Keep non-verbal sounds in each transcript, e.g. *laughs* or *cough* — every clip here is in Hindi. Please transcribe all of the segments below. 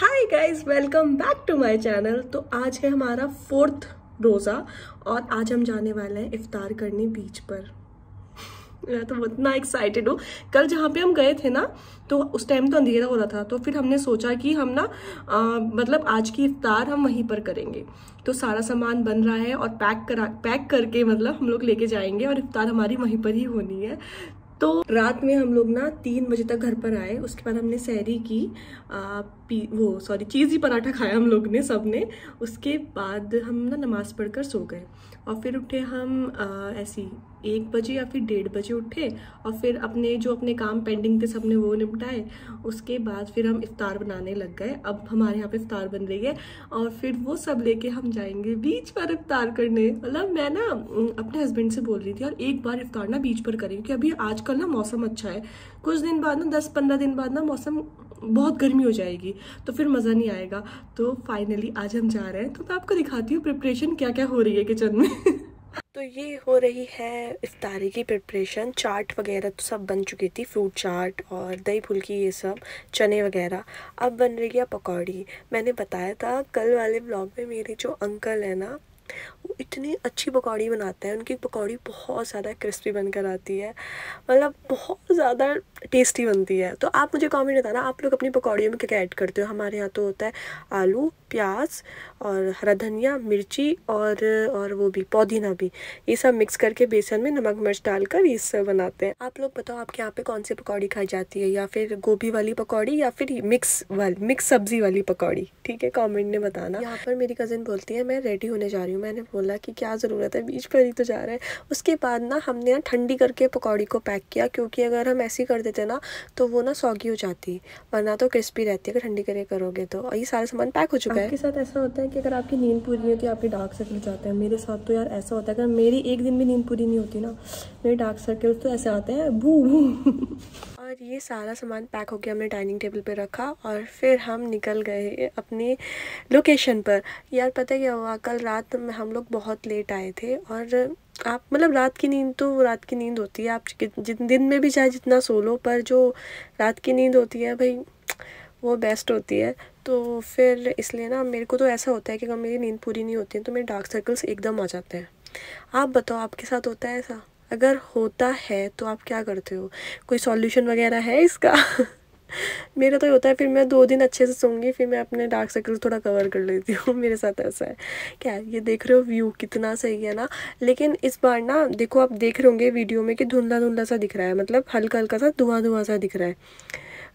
high guys welcome back to my channel तो आज है हमारा फोर्थ रोज़ा और आज हम जाने वाले हैं इफ्तार करने बीच पर मैं तो इतना एक्साइटेड हूँ कल जहाँ पे हम गए थे ना तो उस टाइम तो अंधेरा हो रहा था तो फिर हमने सोचा कि हम ना आ, मतलब आज की इफ्तार हम वहीं पर करेंगे तो सारा सामान बन रहा है और पैक करा पैक करके मतलब हम लोग लेके जाएंगे और इफ्तार हमारी वहीं पर ही होनी है तो रात में हम लोग ना तीन बजे तक घर पर आए उसके बाद हमने सैरी की आ, पी वो सॉरी चीज़ी पराठा खाया हम लोग ने सब ने उसके बाद हम ना नमाज़ पढ़कर सो गए और फिर उठे हम ऐसी एक बजे या फिर डेढ़ बजे उठे और फिर अपने जो अपने काम पेंडिंग थे सब ने वो निपटाए उसके बाद फिर हम इफ़ार बनाने लग गए अब हमारे यहाँ पे इफ्तार बन रही है और फिर वो सब लेके हम जाएंगे बीच पर इफ़ार करने मतलब मैं ना अपने हस्बैंड से बोल रही थी और एक बार इफ़ार ना बीच पर करें क्योंकि अभी आजकल ना मौसम अच्छा है कुछ दिन बाद ना दस पंद्रह दिन बाद ना मौसम बहुत गर्मी हो जाएगी तो फिर मज़ा नहीं आएगा तो फाइनली आज हम जा रहे हैं तो मैं आपको दिखाती हूँ प्रिपरेशन क्या क्या हो रही है किचन में *laughs* तो ये हो रही है इफ्तारी की प्रिपरेशन चाट वगैरह तो सब बन चुकी थी फ्रूट चाट और दही फुल्की ये सब चने वगैरह अब बन रही है पकौड़ी मैंने बताया था कल वाले ब्लॉग में मेरे जो अंकल है ना वो इतनी अच्छी पकौड़ी बनाते हैं उनकी पकौड़ी बहुत ज़्यादा क्रिस्पी बनकर आती है मतलब बहुत ज़्यादा टेस्टी बनती है तो आप मुझे कॉमेंट बताना आप लोग अपनी पकौड़ियों में क्या क्या ऐड करते हो हमारे यहाँ तो होता है आलू प्याज और हरा धनिया मिर्ची और और वो भी पुदीना भी ये सब मिक्स करके बेसन में नमक मिर्च डालकर ये सब बनाते हैं आप लोग बताओ आपके यहाँ पे कौन सी पकौड़ी खाई जाती है या फिर गोभी वाली पकौड़ी या फिर मिक्स वाली मिक्स सब्जी वाली पकौड़ी ठीक है कॉमेंट ने बताना यहाँ पर मेरी कज़न बोलती है मैं रेडी होने जा रही हूँ मैंने बोला कि क्या ज़रूरत है बीच पर ही तो जा रहे हैं उसके बाद ना हमने ना ठंडी करके पकौड़ी को पैक किया क्योंकि अगर हम ऐसे ही कर देते ना तो वो ना सौगी हो जाती वरना तो क्रिस्पी रहती है अगर ठंडी करके करोगे तो और ये सारा सामान पैक हो चुका है आपके साथ ऐसा होता है कि अगर आपकी नींद पूरी नहीं होती आपके डार्क सर्कल जाते हैं मेरे साथ तो यार ऐसा होता है अगर मेरी एक दिन भी नींद पूरी नहीं होती ना मेरे डार्क सर्कल तो ऐसे आते हैं भू भू और ये सारा सामान पैक गया हमने डाइनिंग टेबल पे रखा और फिर हम निकल गए अपनी लोकेशन पर यार पता है क्या हुआ कल रात में हम लोग बहुत लेट आए थे और आप मतलब रात की नींद तो रात की नींद होती है आप जित दिन में भी चाहे जितना सो लो पर जो रात की नींद होती है भाई वो बेस्ट होती है तो फिर इसलिए ना मेरे को तो ऐसा होता है कि अगर मेरी नींद पूरी नहीं होती है तो मेरे डार्क सर्कल्स एकदम आ जाते हैं आप बताओ आपके साथ होता है ऐसा अगर होता है तो आप क्या करते हो कोई सॉल्यूशन वगैरह है इसका *laughs* मेरा तो होता है फिर मैं दो दिन अच्छे से सोंगी फिर मैं अपने डार्क सर्कल थोड़ा कवर कर लेती हूँ *laughs* मेरे साथ ऐसा है क्या ये देख रहे हो व्यू कितना सही है ना लेकिन इस बार ना देखो आप देख रहे होंगे वीडियो में कि धुंधला धुंधला सा दिख रहा है मतलब हल्का हल्का सा धुआं धुआं सा दिख रहा है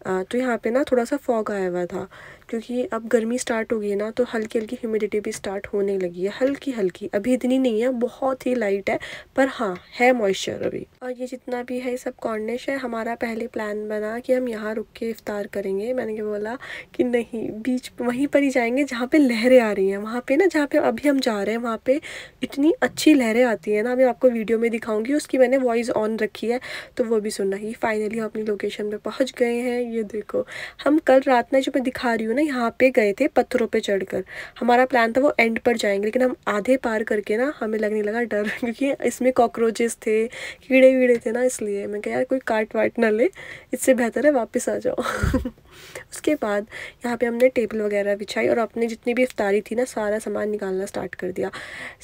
आ, तो यहाँ पे ना थोड़ा सा फॉग आया हुआ था क्योंकि अब गर्मी स्टार्ट हो गई है ना तो हल्की हल्की ह्यूमिडिटी भी स्टार्ट होने लगी है हल्की हल्की अभी इतनी नहीं है बहुत ही लाइट है पर हाँ है मॉइस्चर अभी और ये जितना भी है सब कॉर्निश है हमारा पहले प्लान बना कि हम यहाँ रुक के इफ्तार करेंगे मैंने क्या बोला कि नहीं बीच वहीं पर ही जाएंगे जहाँ पर लहरें आ रही हैं वहाँ पर ना जहाँ पर अभी हम जा रहे हैं वहाँ पर इतनी अच्छी लहरें आती हैं ना मैं आपको वीडियो में दिखाऊँगी उसकी मैंने वॉइस ऑन रखी है तो वो भी सुनना ही फाइनली हम अपनी लोकेशन पर पहुँच गए हैं ये देखो हम कल रात में जो मैं दिखा रही हूँ ना यहाँ पे गए थे पत्थरों पे चढ़कर हमारा प्लान था वो एंड पर जाएंगे लेकिन हम आधे पार करके ना हमें लगने लगा डर *laughs* क्योंकि इसमें कॉकरोचेस थे कीड़े वीड़े थे ना इसलिए मैं कह यार कोई काट वाट ना ले इससे बेहतर है वापस आ जाओ *laughs* उसके बाद यहाँ पे हमने टेबल वगैरह बिछाई और अपने जितनी भी इफ्तारी थी ना सारा सामान निकालना स्टार्ट कर दिया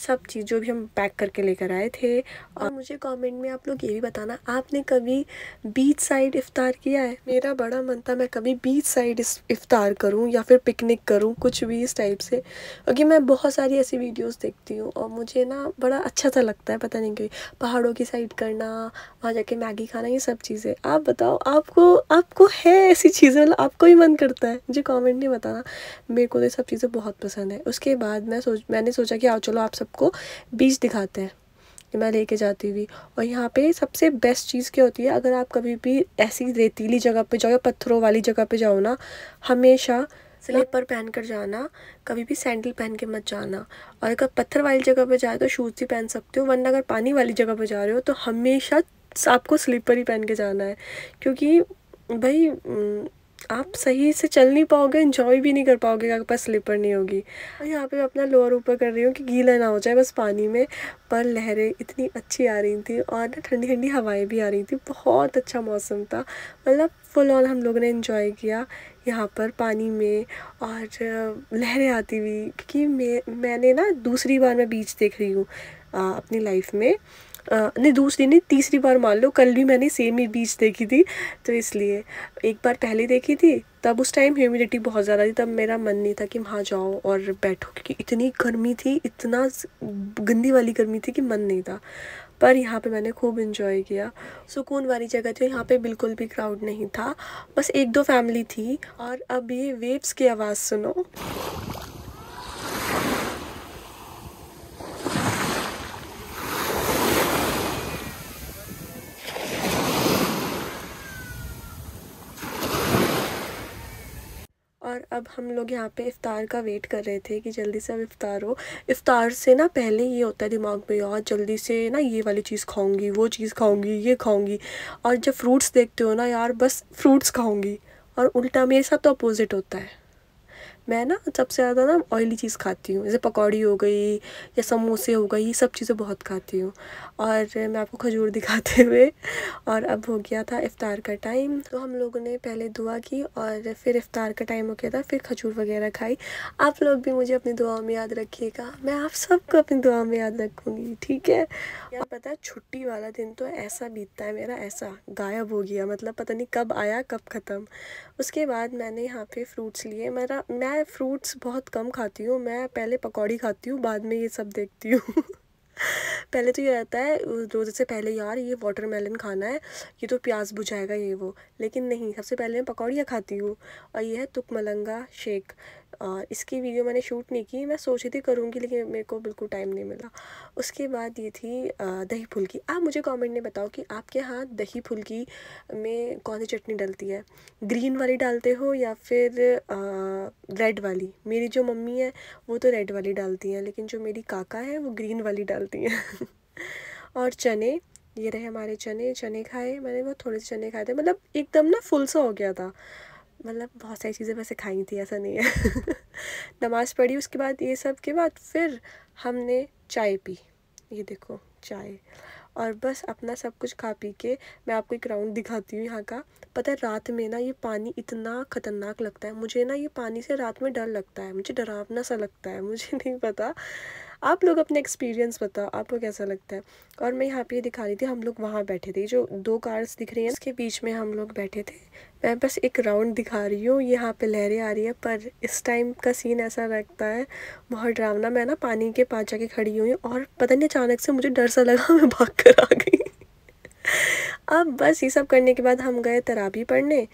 सब चीज़ जो भी हम पैक करके लेकर आए थे और मुझे कमेंट में आप लोग ये भी बताना आपने कभी बीच साइड इफ्तार किया है मेरा बड़ा मन था मैं कभी बीच साइड इफ्तार करूँ करूँ या फिर पिकनिक करूँ कुछ भी इस टाइप से क्योंकि मैं बहुत सारी ऐसी वीडियोस देखती हूँ और मुझे ना बड़ा अच्छा सा लगता है पता नहीं क्यों पहाड़ों की साइड करना वहाँ जाके मैगी खाना ये सब चीज़ें आप बताओ आपको आपको है ऐसी चीज़ें मतलब आपको ही मन करता है मुझे कॉमेंट नहीं बताना मेरे को तो ये सब चीज़ें बहुत पसंद है उसके बाद मैं सोच मैंने सोचा कि आओ चलो आप सबको बीच दिखाते हैं मैं लेके जाती हुई और यहाँ पे सबसे बेस्ट चीज़ क्या होती है अगर आप कभी भी ऐसी रेतीली जगह पे जाओ या पत्थरों वाली जगह पे जाओ ना हमेशा स्लीपर पहन कर जाना कभी भी सैंडल पहन के मत जाना और अगर पत्थर वाली जगह पे जाए तो शूज़ ही पहन सकते हो वरना अगर पानी वाली जगह पर जा रहे हो तो हमेशा आपको स्लीपर ही पहन के जाना है क्योंकि भाई आप सही से चल नहीं पाओगे इन्जॉय भी नहीं कर पाओगे अगर पास स्लीपर नहीं होगी और यहाँ पे मैं अपना लोअर ऊपर कर रही हूँ कि गीला ना हो जाए बस पानी में पर लहरें इतनी अच्छी आ रही थी और ना ठंडी ठंडी हवाएं भी आ रही थी बहुत अच्छा मौसम था मतलब फुल ऑल हम लोगों ने इन्जॉय किया यहाँ पर पानी में और लहरें आती हुई क्योंकि मैं मैंने ना दूसरी बार मैं बीच देख रही हूँ अपनी लाइफ में नहीं दूसरी नहीं तीसरी बार मान लो कल भी मैंने सेम ही बीच देखी थी तो इसलिए एक बार पहले देखी थी तब उस टाइम ह्यूमिडिटी बहुत ज़्यादा थी तब मेरा मन नहीं था कि वहाँ जाओ और बैठो क्योंकि इतनी गर्मी थी इतना गंदी वाली गर्मी थी कि मन नहीं था पर यहाँ पे मैंने खूब इन्जॉय किया सुकून वाली जगह थी यहाँ पे बिल्कुल भी क्राउड नहीं था बस एक दो फैमिली थी और अब ये वेव्स की आवाज़ सुनो अब हम लोग यहाँ पे इफ़ार का वेट कर रहे थे कि जल्दी से अब इफ़ार हो इफ़ार से ना पहले ये होता है दिमाग में यार जल्दी से ना ये वाली चीज़ खाऊंगी वो चीज़ खाऊंगी ये खाऊंगी और जब फ्रूट्स देखते हो ना यार बस फ्रूट्स खाऊंगी और उल्टा मेरे साथ तो अपोज़िट होता है मैं ना सबसे ज़्यादा ना ऑयली चीज़ खाती हूँ जैसे पकौड़ी हो गई या समोसे हो गई ये सब चीज़ें बहुत खाती हूँ और मैं आपको खजूर दिखाते हुए और अब हो गया था इफ़ार का टाइम तो हम लोगों ने पहले दुआ की और फिर इफ़ार का टाइम हो गया था फिर खजूर वगैरह खाई आप लोग भी मुझे अपनी दुआओं में याद रखिएगा मैं आप सबको अपनी दुआ में याद रखूँगी ठीक है यार पता है छुट्टी वाला दिन तो ऐसा बीतता है मेरा ऐसा गायब हो गया मतलब पता नहीं कब आया कब ख़त्म उसके बाद मैंने यहाँ पर फ्रूट्स लिए मेरा मैं मैं फ्रूट्स बहुत कम खाती हूँ मैं पहले पकौड़ी खाती हूँ बाद में ये सब देखती हूँ *laughs* पहले तो ये रहता है रोज़े से पहले यार ये वाटरमेलन खाना है ये तो प्याज बुझाएगा ये वो लेकिन नहीं सबसे पहले मैं पकौड़ियाँ खाती हूँ और ये है तुक मलंगा शेक इसकी वीडियो मैंने शूट नहीं की मैं रही थी करूँगी लेकिन मेरे को बिल्कुल टाइम नहीं मिला उसके बाद ये थी दही फुल्की आप मुझे कमेंट में बताओ कि आपके यहाँ दही फुल्की में कौन सी चटनी डलती है ग्रीन वाली डालते हो या फिर रेड वाली मेरी जो मम्मी है वो तो रेड वाली डालती हैं लेकिन जो मेरी काका है वो ग्रीन वाली डालती हैं *laughs* और चने ये रहे हमारे चने चने खाए मैंने वो थोड़े से चने खाए थे मतलब एकदम ना फुल सा हो गया था मतलब बहुत सारी चीज़ें वैसे खाई थी ऐसा नहीं है *laughs* नमाज़ पढ़ी उसके बाद ये सब के बाद फिर हमने चाय पी ये देखो चाय और बस अपना सब कुछ खा पी के मैं आपको एक राउंड दिखाती हूँ यहाँ का पता है रात में ना ये पानी इतना ख़तरनाक लगता है मुझे ना ये पानी से रात में डर लगता है मुझे डरावना सा लगता है मुझे *laughs* नहीं पता आप लोग अपने एक्सपीरियंस बताओ आपको कैसा लगता है और मैं यहाँ पे दिखा रही थी हम लोग वहाँ बैठे थे जो दो कार्स दिख रही हैं उसके बीच में हम लोग बैठे थे मैं बस एक राउंड दिखा रही हूँ यहाँ पे लहरें आ रही है पर इस टाइम का सीन ऐसा लगता है बहुत डरावना मैं ना पानी के पास जाके खड़ी हुई और पता नहीं अचानक से मुझे डर सा लगा मैं भाग कर आ गई अब बस ये सब करने के बाद हम गए तराबी पढ़ने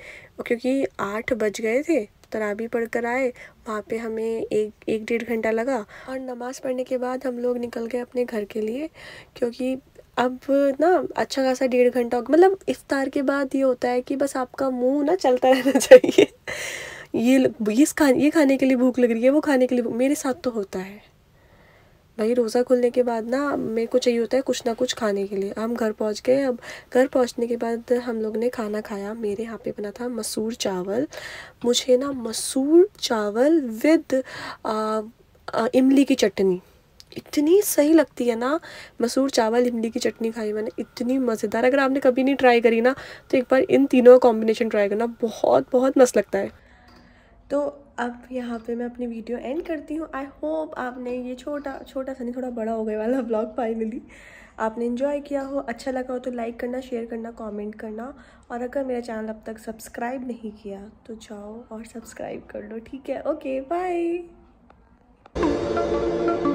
क्योंकि आठ बज गए थे तराबी पढ़ कर आए वहाँ पे हमें एक एक डेढ़ घंटा लगा और नमाज़ पढ़ने के बाद हम लोग निकल गए अपने घर के लिए क्योंकि अब ना अच्छा खासा डेढ़ घंटा मतलब इफ्तार के बाद ये होता है कि बस आपका मुंह ना चलता रहना *laughs* चाहिए ये ये ये खाने के लिए भूख लग रही है वो खाने के लिए मेरे साथ तो होता है भाई रोज़ा खुलने के बाद ना मेरे को चाहिए होता है कुछ ना कुछ खाने के लिए हम घर पहुंच गए अब घर पहुंचने के बाद हम लोग ने खाना खाया मेरे यहाँ पे बना था मसूर चावल मुझे ना मसूर चावल विद आ, आ, इमली की चटनी इतनी सही लगती है ना मसूर चावल इमली की चटनी खाई मैंने इतनी मज़ेदार अगर आपने कभी नहीं ट्राई करी ना तो एक बार इन तीनों का कॉम्बिनेशन ट्राई करना बहुत बहुत मस्त लगता है तो अब यहाँ पे मैं अपनी वीडियो एंड करती हूँ आई होप आपने ये छोटा छोटा सा नहीं थोड़ा बड़ा हो गया वाला ब्लॉग फाइनली आपने इन्जॉय किया हो अच्छा लगा हो तो लाइक करना शेयर करना कमेंट करना और अगर मेरा चैनल अब तक सब्सक्राइब नहीं किया तो जाओ और सब्सक्राइब कर लो ठीक है ओके बाय